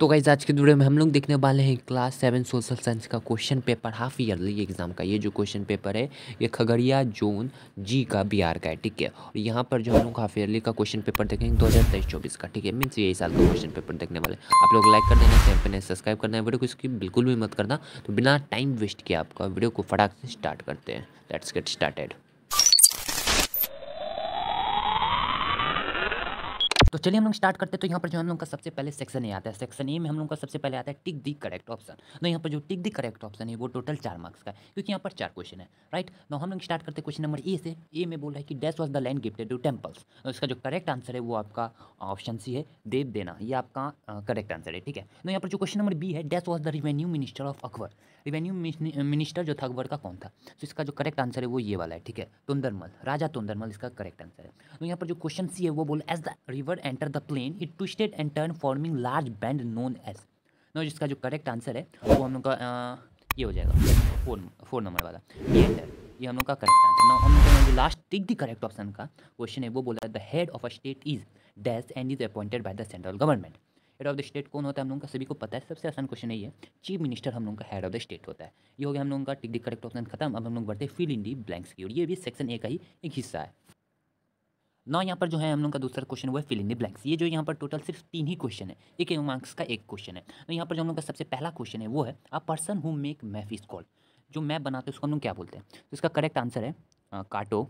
तो गाइज आज के वीडियो में हम लोग देखने वाले हैं क्लास सेवन सोशल साइंस का question paper half yearly exam का ये जो क्वेश्चन पेपर है ये खगड़िया जोन जी का बिहार का है ठीक है और यहाँ पर जो हम लोग हाफ ईयरली का क्वेश्चन पेपर देखेंगे दो हज़ार तेईस चौबीस का ठीक है मीन्स यही साल का क्वेश्चन पेपर देखने वाले आप लोग लाइक कर देना चैनल पर सब्सक्राइब करना है वीडियो को इसकी बिल्कुल भी मत करना तो बिना टाइम वेस्ट किया आपका वीडियो को फटाक से स्टार्ट करते हैं लेट्स गेट स्टार्टेड तो चलिए हम लोग स्टार्ट करते हैं तो यहाँ पर जो हम लोग का सबसे पहले सेक्शन ए आता है सेक्शन ए में हम लोग का सबसे पहले आता है टिक दी करेक्ट ऑप्शन तो यहाँ पर जो टिक दी करेक्ट ऑप्शन है वो टोटल चार मार्क्स का है क्योंकि यहाँ पर चार क्वेश्चन है राइट तो हम लोग स्टार्ट करते क्वेश्चन नंबर ए से ए में बोल रहा है कि dash was the land gifted to temples इसका जो करेक्ट आंसर है वो आपका ऑप्शन सी है देव देना ये आपका करेक्ट आंसर है ठीक है तो यहाँ पर जो क्वेश्चन नंबर बी है dash was the revenue minister of Akbar revenue minister जो था अकबर का कौन था तो इसका जो करेक्ट आंसर है वो ये वाला है ठीक है तुंदरमल राजा तुंदरमल इसका करेक्ट आंसर है तो यहाँ पर जो क्वेश्चन सी है वो बोल as the river enter the plain it twisted and turn forming large bend known as. No जिसका जो करेक्ट आंसर है वो हम लोग का ये हो जाएगा फोर फोर नंबर वाला ये एंटर ये हम लोग का करेक्ट आंसर ना हम लोग जो लास्ट टिक दी करेक्ट ऑप्शन का क्वेश्चन है वो बोला the head of a state is dash and is appointed by the central government head of the state कौन होता है हम लोगों का सभी को पता है सबसे आसान क्वेश्चन है ये चीफ मिनिस्टर हम लोगों का हेड ऑफ द स्टेट होता है ये हो गया हम लोगों का टिक दी करेक्ट ऑप्शन खत्म अब हम लोग बढ़ते फिल इन दी ब्लैंक्स की और ये भी सेक्शन ए का ही एक हिस्सा है ना यहाँ पर जो है हम लोग का दूसरा क्वेश्चन वो है फिलिंग द ब्लैंक्स ये जो यहाँ पर टोटल सिर्फ तीन ही क्वेश्चन है एक एक मार्क्स का एक क्वेश्चन है तो यहाँ पर जो हम लोग का सबसे पहला क्वेश्चन है वो है a person who make maps is call जो मैप बनाते हैं उसको हम लोग क्या बोलते हैं तो इसका करेक्ट आंसर है काटो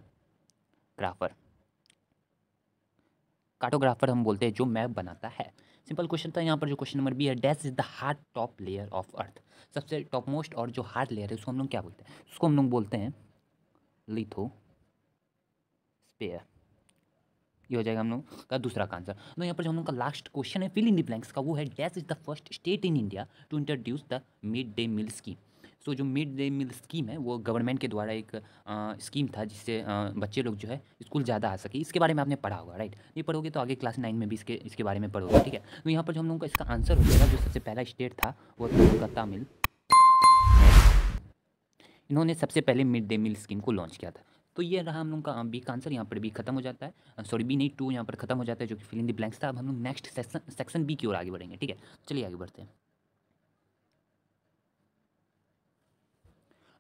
ग्राफर कार्टोग्राफर हम बोलते हैं जो मैप बनाता है सिंपल क्वेश्चन था यहाँ पर जो क्वेश्चन नंबर बी है dash is the hard top layer of earth सबसे टॉप मोस्ट और जो हार्ड लेयर है उसको हम लोग क्या बोलते हैं उसको हम लोग बोलते हैं लिथो स्पेयर ये हो जाएगा हम लोग का दूसरा का आंसर तो यहाँ पर जो हम लोग का लास्ट क्वेश्चन है फिल इन ब्लैंक्स का वो है dash is the first state in India to introduce the mid day meal scheme so जो मिड डे मील स्कीम है वो गवर्नमेंट के द्वारा एक आ, स्कीम था जिससे बच्चे लोग जो है स्कूल ज़्यादा आ सके इसके बारे में आपने पढ़ा होगा राइट ये पढ़ोगे तो आगे क्लास नाइन में भी इसके इसके बारे में पढ़ोगे ठीक है तो यहाँ पर जो हम लोगों का इसका आंसर हो जाएगा जो सबसे पहला स्टेट था वो था तमिल इन्होंने सबसे पहले मिड डे मील स्कीम को लॉन्च किया था तो ये रहा हम लोग का बी का आंसर यहाँ पर बी खत्म हो जाता है सॉरी बी नहीं टू यहाँ पर खत्म हो जाता है जो कि फिलिंग द ब्लैंक्स था अब हम लोग नेक्स्ट सेक्शन सेक्शन बी की ओर आगे बढ़ेंगे ठीक है चलिए आगे बढ़ते हैं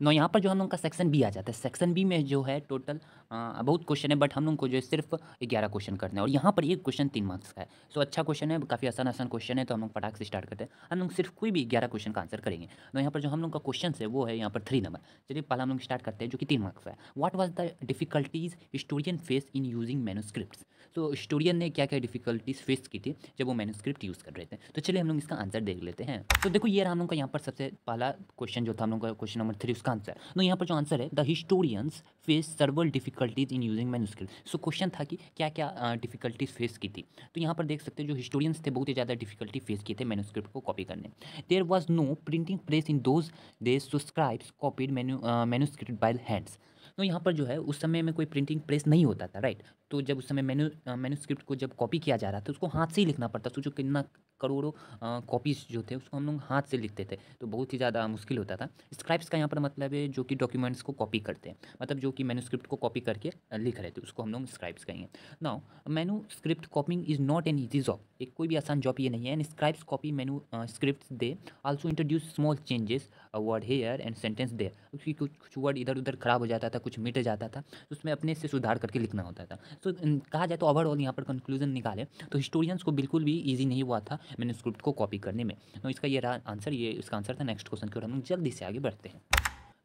नो यहाँ पर जो हम लोग का सेक्शन बी आ जाता है सेक्शन बी में जो है टोटल बहुत क्वेश्चन है बट हम लोग को जो है सिर्फ ग्यारह क्वेश्चन करते हैं और यहाँ पर एक क्वेश्चन तीन मार्क्स का है सो अच्छा क्वेश्चन है काफ़ी आसान आसान क्वेश्चन है तो हम लोग पटाख से स्टार्ट करते हैं हम लोग सिर्फ कोई भी ग्यारह क्वेश्चन का आंसर करेंगे नो यहाँ पर जो हम लोग का क्वेश्चन है वो है यहाँ पर थ्री नंबर चलिए पहला हम लोग स्टार्ट करते हैं जो कि तीन मार्क्स का है what was the difficulties historian face in using manuscript तो हिस्टोरियन ने क्या क्या डिफिकल्टीज फेस की थी जब वो मैनोस्क्रिप्ट यूज़ कर रहे थे तो चलिए हम लोग इसका आंसर देख लेते हैं तो देखो ये हम लोग का यहाँ पर सबसे पहला क्वेश्चन जो था हम लोग का क्वेश्चन नंबर थ्री उसका इसका आंसर तो यहाँ पर जो आंसर है the historians face several difficulties in using manuscript so question था कि क्या क्या डिफिकल्टीज फेस की थी तो यहाँ पर देख सकते हैं जो हिस्टोरियंस थे बहुत ही ज़्यादा डिफिकल्टी फेस किए थे मैनुस्क्रिप्ट को कॉपी करने there was no printing press in those days to scribes copied manuscript by hands तो यहाँ पर जो है उस समय में कोई प्रिंटिंग प्रेस नहीं होता था राइट तो जब उस समय मैन्यू मैनुस्क्रिप्ट को जब कॉपी किया जा रहा था उसको हाथ से ही लिखना पड़ता था जो कितना करोड़ों कॉपीज़ जो थे उसको हम लोग हाथ से लिखते थे तो बहुत ही ज़्यादा मुश्किल होता था स्क्राइप्स का यहाँ पर मतलब है जो कि डॉक्यूमेंट्स को कॉपी करते हैं मतलब जो कि मैनूस्क्रिप्ट को कॉपी करके लिख रहे थे उसको हम लोग स्क्राइप्स कहेंगे now manuscript copying is not an easy job एक कोई भी आसान जॉब ये नहीं है and scribes copy manuscript they also introduce small changes word here and sentence there उसकी कुछ कुछ वर्ड इधर उधर खराब हो जाता था कुछ मिट जाता था तो उसमें अपने से सुधार करके लिखना होता था सो so, कहा जाए तो ओवरऑल यहाँ पर कंक्लूजन निकाले तो हिस्टोरियंस को बिल्कुल भी ईजी नहीं हुआ था मैंने स्क्रिप्ट को कॉपी करने में तो इसका ये रहा आंसर ये इसका आंसर था नेक्स्ट क्वेश्चन की ओर हम लोग जल्दी से आगे बढ़ते हैं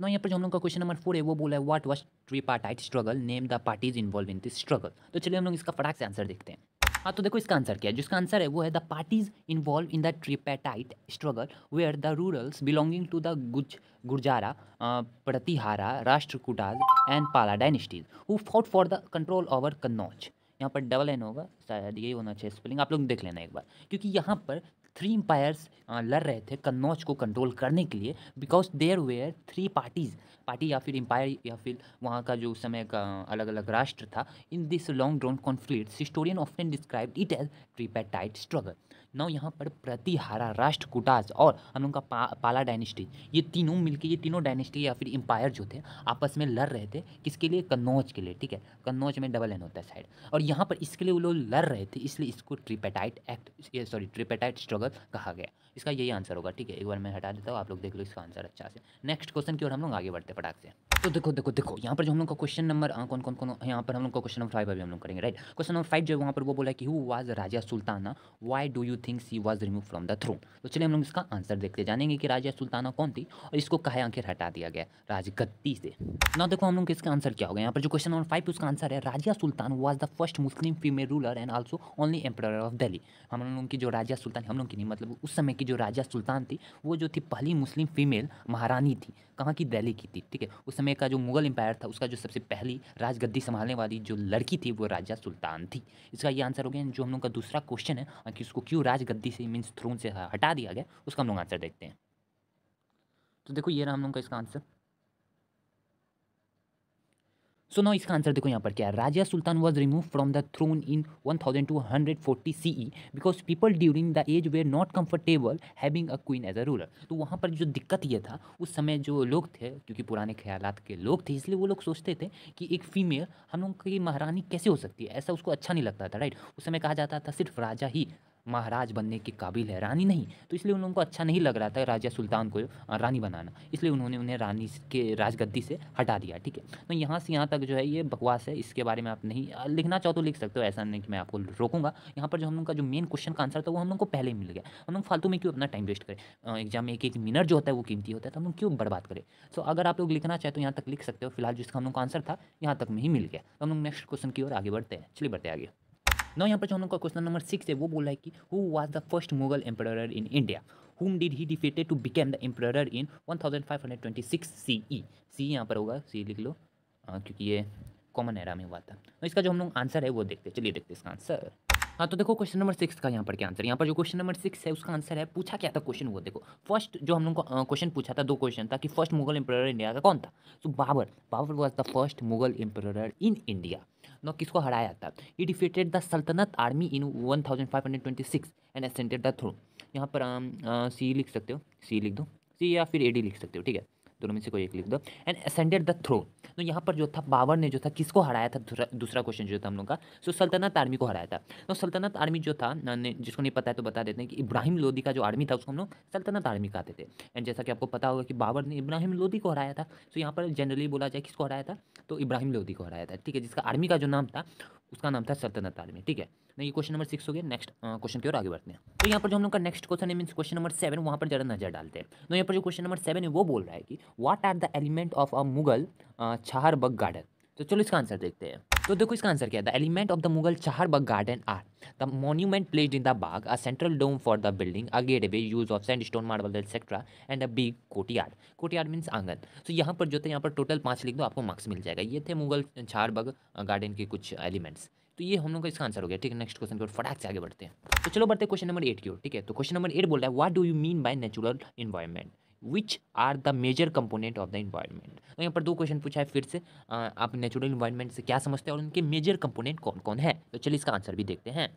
नो तो यहाँ पर जो हम लोग का क्वेश्चन नंबर फोर है वो बोला है what was tripartite struggle name the parties involve in this struggle तो चलिए हम लोग इसका फटाक से आंसर देखते हैं हाँ तो देखो इसका आंसर क्या है जिसका आंसर है वो है the parties involve in the tripartite struggle were the rulers belonging to the गुज Gurjara Pratihara Rashtrakutas and Pala dynasties who fought for the control over Kannauj यहाँ पर डबल एन होगा शायद यही होना चाहिए स्पेलिंग आप लोग देख लेना एक बार क्योंकि यहाँ पर थ्री एम्पायर्स लड़ रहे थे कन्नौज को कंट्रोल करने के लिए because there were three parties party या फिर एम्पायर या फिर वहाँ का जो उस समय का अलग अलग राष्ट्र था in this long drawn conflict historian often describe it as tripartite struggle now यहाँ पर प्रतिहारा राष्ट्रकुटास और हम लोग का पा, पाला डायनेस्टी ये तीनों मिलके ये तीनों डायनेस्टी या फिर एम्पायर जो थे आपस में लड़ रहे थे किसके लिए कन्नौज के लिए ठीक है कन्नौज में डबल एन होता है साइड और यहाँ पर इसके लिए वो लोग लड़ रहे थे इसलिए इसको tripartite act sorry tripartite struggle कहा गया इसका यही आंसर होगा ठीक है एक बार मैं हटा देता हूँ आप लोग देख लो इसका आंसर अच्छा से नेक्स्ट क्वेश्चन की ओर हम लोग आगे बढ़ते फटाक से तो देखो देखो देखो यहाँ पर जो हम लोग का क्वेश्चन नंबर हाँ, कौन कौन कौन यहाँ पर हम लोग का क्वेश्चन नंबर फाइव अभी हम लोग करेंगे राइट क्वेश्चन नंबर फाइव जो है वहाँ पर वो बोला कि who was Raja Sultana why do you think she was remove from the throne तो चलिए हम लोग इसका आंसर देखते जानेंगे कि राजा सुल्ताना कौन थी और इसको कहा आखिर हटा दिया गया राजगद्दी से ना देखो हम लोग इसका आंसर क्या होगा यहाँ पर जो क्वेश्चन नंबर फाइव उसका आंसर है Raja Sultan was the first Muslim female ruler and also only empire of Delhi हम लोगों की जो राजा सुल्तान हम लोग की नहीं मतलब उस समय की की जो राजा सुल्तान थी वो जो थी पहली मुस्लिम फीमेल महारानी थी कहाँ की दिल्ली की थी ठीक है उस समय का जो मुगल एम्पायर था उसका जो सबसे पहली राजगद्दी संभालने वाली जो लड़की थी वो राजा सुल्तान थी इसका ये आंसर हो गया जो हम लोग का दूसरा क्वेश्चन है कि उसको क्यों राजगद्दी से मीन्स थ्रोन से हटा दिया गया उसका हम लोग आंसर देखते हैं तो देखो ये रहा हम लोग का इसका आंसर सो नो इसका आंसर देखो यहाँ पर क्या है Raja Sultan was remove from the throne in 1240 ई because people during the age were not comfortable having a queen as a ruler तो वहाँ पर जो दिक्कत ये था उस समय जो लोग थे क्योंकि पुराने ख्याल के लोग थे इसलिए वो लोग सोचते थे कि एक फीमेल हम लोग की महारानी कैसे हो सकती है ऐसा उसको अच्छा नहीं लगता था राइट उस समय कहा जाता था सिर्फ राजा ही महाराज बनने के काबिल है रानी नहीं तो इसलिए उन लोगों को अच्छा नहीं लग रहा था राजा सुल्तान को रानी बनाना इसलिए उन्होंने उन्हें रानी के राजगद्दी से हटा दिया ठीक है तो यहाँ से यहाँ तक जो है ये बकवास है इसके बारे में आप नहीं लिखना चाहो तो लिख सकते हो ऐसा नहीं कि मैं आपको रोकूंगा यहाँ पर जो हम लोग का जो मेन क्वेश्चन का आंसर था वो हम लोग को पहले मिल गया हम लोग फालतू में क्यों अपना टाइम वेस्ट करें एग्जाम में एक एक मिनट जो होता है वो कीमती होता है तो हम लोग क्यों बर्बाद करें सो अगर आप लोग लिखना चाहे तो यहाँ तक लिख सकते हो फिलहाल जिसका हम लोग का आंसर था यहाँ तक में ही मिल गया तो हम लोग नेक्स्ट क्वेश्चन की ओर आगे बढ़ते हैं चलिए बढ़ते आगे ना यहाँ पर जो हम लोग का क्वेश्चन नंबर सिक्स है वो बोला है कि who was the first Mughal emperor in India whom did he defeated to became the emperor in one thousand five hundred twenty six C E C यहाँ पर होगा सी e लिख लो आ, क्योंकि ये कॉमन एरा में हुआ था तो इसका जो हम लोग आंसर है वो देखते चलिए देखते इसका आंसर हाँ तो देखो क्वेश्चन नंबर सिक्स का यहाँ पर क्या आंसर यहाँ पर जो क्वेश्चन नंबर सिक्स है उसका आंसर है पूछा क्या था क्वेश्चन वो देखो फर्स्ट जो हम लोग को क्वेश्चन पूछा था दो क्वेश्चन था कि फर्स्ट मुगल एम्पर इंडिया का कौन था so Babur Babur was the first Mughal emperor in India न किसको हराया था he defeated the sultanate army in one thousand five hundred twenty six and ascended the throne यहाँ पर सी लिख सकते हो सी लिख दो सी या फिर ए डी लिख सकते हो ठीक है दोनों में से कोई एक लिख दो एंड असेंडेड द थ्रो तो यहाँ पर जो था बाबर ने जो था किसको हराया था दूसरा क्वेश्चन जो था हम लोग का सो सल्तनत आर्मी को हराया था तो सल्तनत आर्मी जो था जिसको नहीं पता है तो बता देते हैं कि इब्राहिम लोदी का जो आर्मी था उसको हम लोग सल्तनत आर्मी कहते थे एंड जैसा कि आपको पता होगा कि बाबर ने इब्राहिम लोदी को हराया था सो यहाँ पर जनरली बोला जाए किसको हराया था तो इब्राहिम लोदी को हराया था ठीक है जिसका आर्मी का जो नाम था उसका नाम था सल्तनत आलमी ठीक है नहीं क्वेश्चन नंबर सिक्स हो गया नेक्स्ट क्वेश्चन की ओर आगे बढ़ते हैं तो यहाँ पर जो हम लोग का नेक्स्ट क्वेश्चन है मीन क्वेश्चन नंबर सेवन वहाँ पर ज्यादा नजर डालते हैं तो यहाँ पर जो क्वेश्चन नंबर सेवन है वो बोल रहा है कि what are the element of a Mughal charbagh garden तो चलो इसका आंसर देखते हैं तो देखो इसका आंसर क्या है the element of the Mughal charbagh garden are the monument placed in the bagh a central dome for the building a gateway use of sandstone marble etcetera and a big courtyard courtyard means आंगन so यहाँ पर जो थे यहाँ पर total पाँच लिख दो आपको मार्क्स मिल जाएगा ये थे मुगल चाहरबाग गार्डन के कुछ एलिमेंट्स तो ये हम लोग का इसका आंसर हो गया ठीक है नेक्स्ट क्वेश्चन की फटाक से आगे बढ़ते हैं तो चलो बढ़ते क्वेश्चन नंबर एट की ओर ठीक है तो क्वेश्चन नंबर एट बोल रहा है what do you mean by natural environment which are the major component of the environment तो यहाँ पर दो क्वेश्चन पूछा है फिर से आप नेचुरल इन्वायरमेंट से क्या समझते हैं और उनके मेजर कंपोनेंट कौन कौन है तो चलिए इसका आंसर भी देखते हैं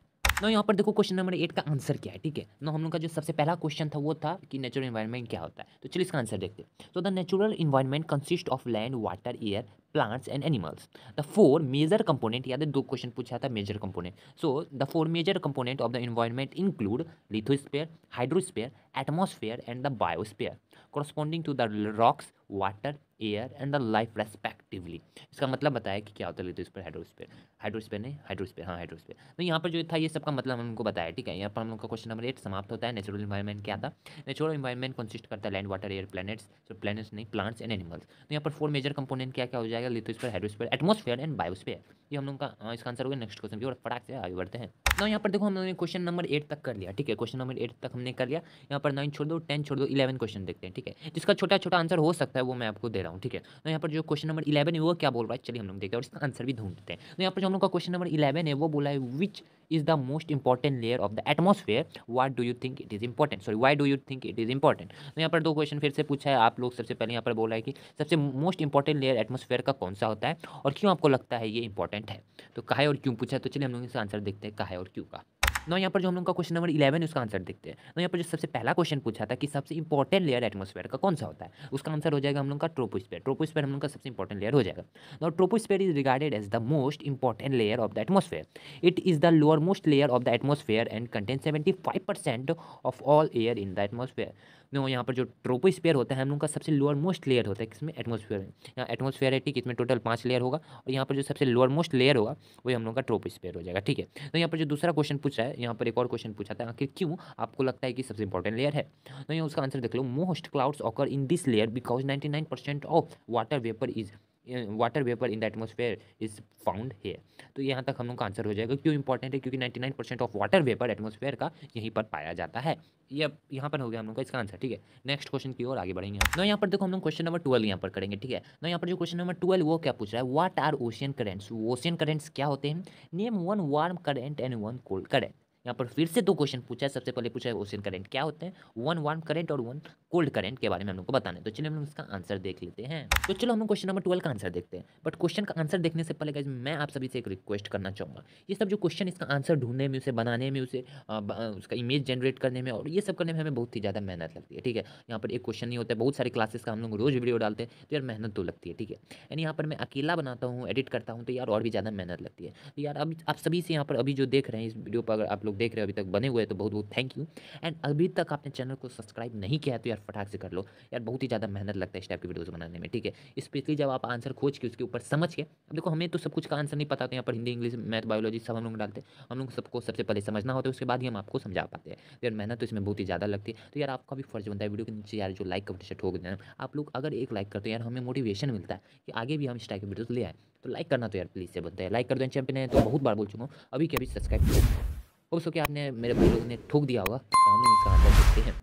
ना यहाँ पर देखो क्वेश्चन नंबर एट का आंसर क्या है ठीक है ना हम लोग का जो सबसे पहला क्वेश्चन था वो था कि नेचुरल इन्वायरमेंट क्या होता है तो चलिए इसका आंसर देखते हैं तो the natural environment consist of land water air plants and animals the four major component याद है दो क्वेश्चन पूछा था major component so the four major component of the environment include lithosphere hydrosphere atmosphere and the biosphere corresponding to the rocks water air and the life respectively इसका मतलब बताया कि क्या होता है लिथोस्फेयर हाइड्रोस्पेयर हाइड्रोस्फेयर नहीं हाइड्रोस्पेयर हाँ hydrosphere तो यहाँ पर जो था ये सबका मतलब हमको बताया ठीक है यहाँ पर हम लोग का क्वेश्चन नंबर एट समाप्त होता है नेचुरल इन्वायरमेंट क्या था नेचुरल इन्वायरमेंट कंसिस्ट करता है लैंड वाटर एयर प्लानट्स तो प्लानट्स नहीं प्लांट्स एंड एनिमल्स तो यहाँ पर फोर मेजर कंपोनेंट क्या क्या हो जाएगा lithosphere hydrosphere atmosphere and biosphere ये हम लोग का हाँ, इसका आंसर होगा नेक्स्ट क्वेश्चन भी और फटाक से आगे बढ़ते हैं ना मतलब यहाँ पर देखो हम लोगों ने क्वेश्चन नंबर एट तक कर लिया ठीक है क्वेश्चन नंबर एट तक हमने कर लिया यहाँ पर नाइन छोड़ दो टेन छोड़ दो इलेवन क्वेश्चन देखते हैं ठीक है जिसका छोटा छोटा आंसर हो सकता है वो मैं आपको दे रहा हूँ ठीक है तो यहाँ पर जो क्वेश्चन नंबर इलेवन है वो क्या बोल रहा है चलिए हम लोग देखते हैं और इसका आंसर भी ढूंढते हैं तो यहाँ पर जो हम लोग का क्वेश्चन नंबर इलेवन है वो बोला है which is the most important layer of the atmosphere what do you think it is important sorry why do you think it is important तो यहाँ पर दो क्वेश्चन फिर से पूछा है आप लोग सबसे पहले यहाँ पर बोला है कि सबसे मोस्ट इंपॉर्टेंट लेयर एटमोसफेयर का कौन सा होता है और क्यों आपको लगता है ये इंपॉर्टेंट है तो कहा है और क्यों पूछा है तो चलिए हम लोग इसका आंसर देखते हैं कहा है और और क्यू का नो यहाँ पर जो हम लोग का क्वेश्चन नंबर इलेवन उसका आंसर देखते हैं नो यहाँ पर जो सबसे पहला क्वेश्चन पूछा था कि सबसे इंपॉर्टेंट लेयर एटमोसफेयर का कौन सा होता है उसका आंसर हो जाएगा हम लोग का ट्रोपोस्फेयर ट्रोपोस्फेयर हम लोग का सबसे इंपॉर्टेंट लेयर हो जाएगा no troposphere is regarded as the most important layer of the atmosphere it is the lower most layer of the atmosphere and contain seventy five percent of all air in the atmosphere में यहाँ पर जो troposphere होता है हम लोग का सबसे लोअर मोस्ट लेयर होता है किसमें एटमोसफेयर में यहाँ एटमोसफेयर है ठीक इसमें टोटल पाँच लेयर होगा और यहाँ पर जो सबसे लोअर मोस्ट लेयर होगा वही हम लोग का ट्रोपोस्फेयर हो जाएगा ठीक है तो यहाँ पर जो दूसरा क्वेश्चन पूछ रहा है यहाँ पर एक और क्वेश्चन पूछा था आखिर क्यों आपको लगता है कि सबसे इंपॉर्टेंट लेयर है तो यहाँ उसका आंसर देख लो most clouds occur in this layer because ninety of water vapour is water vapour in the atmosphere is found here तो यहाँ तक हम लोग का आंसर हो जाएगा क्यों इंपॉर्टेंट है क्योंकि ninety nine percent of water vapour atmosphere का यहीं पर पाया जाता है ये यहाँ पर हो गया हम लोग का इसका आंसर ठीक है नेक्स्ट क्वेश्चन की ओर आगे बढ़ेंगे ना यहाँ पर देखो हम लोग क्वेश्चन नंबर ट्वेल्व यहाँ पर करेंगे ठीक है ना यहाँ पर जो क्वेश्चन नंबर ट्वेल्व वो क्या पूछ रहा है what are ocean currents ocean currents क्या होते हैं name one warm current and one cold current यहाँ पर फिर से दो क्वेश्चन पूछा है सबसे पहले पूछा है ओशन करेंट क्या होते हैं वन वार्म करेंट और वन कोल्ड करेंट के बारे में हम लोग को बताना है तो चलिए हम लोग इसका आंसर देख लेते हैं तो चलो हम लोग क्वेश्चन नंबर ट्वेल्व का आंसर देखते हैं बट क्वेश्चन का आंसर देखने से पहले मैं आप सभी से एक रिक्वेस्ट करना चाहूँगा ये सब जो क्वेश्चन इसका आंसर ढूंढने में उसे बनाने में उसे उसका इमेज जनरेट करने में और ये सब करने में हमें बहुत ही ज़्यादा मेहनत लगती है ठीक है यहाँ पर एक क्वेश्चन नहीं होता है बहुत सारे क्लासेस का हम लोग रोज़ वीडियो डालते हैं तो यार मेहनत तो लगती है ठीक है यानी यहाँ पर मैं अकेला बनाता हूँ एडिट करता हूँ तो यार और भी ज़्यादा मेहनत लगती है तो यार अभी आप सभी से यहाँ पर अभी जो देख रहे हैं इस वीडियो पर अगर आप लोग देख रहे हो अभी तक बने हुए तो बहुत बहुत थैंक यू एंड अभी तक आपने चैनल को सब्सक्राइब नहीं किया तो यार फटाक से कर लो यार बहुत ही ज़्यादा मेहनत लगता है इस टाइप की वीडियोज़ बनाने में ठीक है स्पेशली जब आप आंसर खोज के उसके ऊपर समझ के देखो हमें तो सब कुछ का आंसर नहीं पता तो यहाँ पर हिंदी इंग्लिश मैथ बायोलॉजी सब हम लोग डालते हैं हम लोग सबको सबसे पहले समझना होता है उसके बाद ही हम आपको समझा पाते हैं तो यार मेहनत तो इसमें बहुत ही ज़्यादा लगती है तो यार आपका भी फर्ज बनता है वीडियो के नीचे यार जो लाइक का बटन ठोक देना आप लोग अगर एक लाइक करते हैं यार हमें मोटिवेशन मिलता है कि आगे भी हम इस टाइप की वीडियोज़ ले आए तो लाइक करना तो यार प्लीज़ से बनता है लाइक कर दो चैंपियन है तो बहुत बार बोल चुका हूँ अभी के अभी सब्सक्राइब हो सके आपने मेरे भाई लोग ने ठोक दिया होगा तो हम इसका आंसर देखते हैं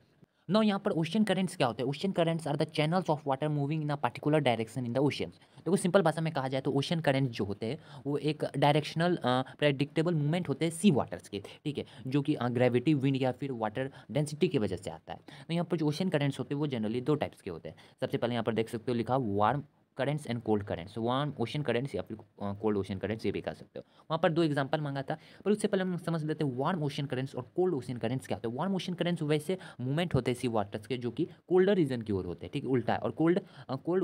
नो यहाँ पर ओशियन करेंट्स क्या होते हैं ocean currents are the channels of water moving in a particular direction in the ocean देखो सिंपल भाषा में कहा जाए तो ओशियन करेंट्स जो होते हैं वो एक डायरेक्शनल प्रेडिक्टेबल मूवमेंट होते हैं सी वाटर्स के ठीक है जो कि ग्रेविटी विंड या फिर वाटर डेंसिटी की वजह से आता है तो यहाँ पर जो ओशियन करेंट्स होते हैं वो जनरली दो टाइप्स के होते हैं सबसे पहले यहाँ पर देख सकते हो लिखा warm currents and cold currents warm ocean currents या फिर कोल्ड ओशन करेंट्स ये भी कह सकते हो वहाँ पर दो एग्जांपल मांगा था पर उससे पहले हम समझ लेते हैं वार्म ओशन करेंट्स और कोल्ड ओशन करंट्स क्या होते हैं वार्म ओशन करंट्स वैसे मूवमेंट होते हैं सी वाटर्स के जो कि कोल्डर रीजन की ओर होते हैं ठीक उल्टा है और कोल्ड कोल्ड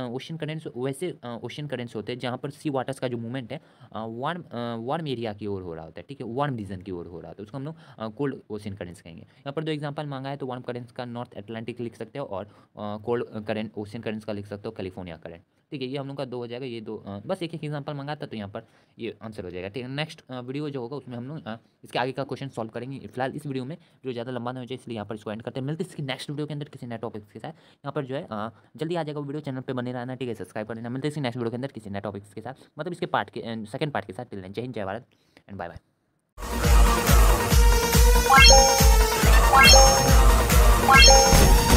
ओशन करेंट्स वैसे ओशन करेंट्स होते हैं जहाँ पर सी वाटर्स का जो मूवमेंट है वार्म वार्म एरिया की ओर हो रहा होता है ठीक है वार्म रीजन की ओर हो रहा होता है उसको हम लोग कोल्ड ओशन करेंट्स कहेंगे यहाँ पर दो एग्जाम्पल मांगा है तो वार्म करेंट्स का नॉर्थ एटलांटिक लिख सकते हो और कोल्ड करेंट ओशन करेंट्स का लिख सकते हो कैलिफोर्निया ठीक है ये हम लोग का दो हो जाएगा ये दो बस एक एक एग्जाम्पल मंगाता तो यहाँ पर ये आंसर हो जाएगा ठीक है नेक्स्ट वीडियो जो होगा उसमें हम लोग इसके आगे का क्वेश्चन सॉल्व करेंगे फिलहाल इस वीडियो में जो ज़्यादा लंबा नहीं हो जाए इसलिए यहाँ पर इसको एंड करते हैं मिलते इसकी नेक्स्ट वीडियो के अंदर किसी नए टॉपिक के साथ यहाँ पर जो है जल्दी आ जाएगा वीडियो चैनल पर बने रहना ठीक है सब्सक्राइब कर लेना मिलते इसकी नेक्स्ट वीडियो के अंदर किसी नए टॉपिक्स के साथ मतलब इसके पार्ट के सेकंड पार्ट के साथ मिल जय हिंद जय भारत एंड बाय बाय